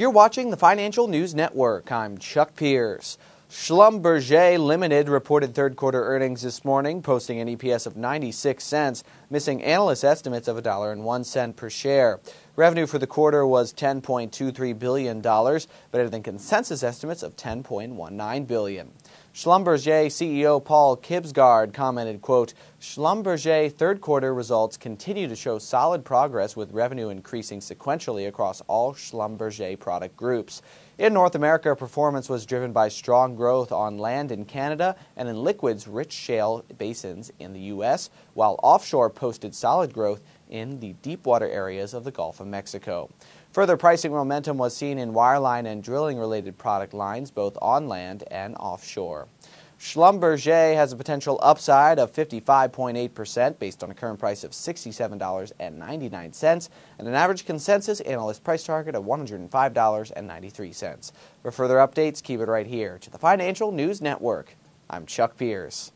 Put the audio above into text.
You're watching the Financial News Network. I'm Chuck Pierce. Schlumberger Limited reported third quarter earnings this morning, posting an EPS of 96 cents, missing analyst estimates of $1.01 per share. Revenue for the quarter was $10.23 billion, better than consensus estimates of $10.19 billion. Schlumberger CEO Paul Kibsgaard commented, quote, Schlumberger third quarter results continue to show solid progress with revenue increasing sequentially across all Schlumberger product groups. In North America, performance was driven by strong growth on land in Canada and in liquids rich shale basins in the U.S., while offshore posted solid growth in the deepwater areas of the Gulf of Mexico. Further pricing momentum was seen in wireline and drilling related product lines both on land and offshore. Schlumberger has a potential upside of 55.8% based on a current price of $67.99 and an average consensus analyst price target of $105.93. For further updates, keep it right here to the Financial News Network. I'm Chuck Pierce.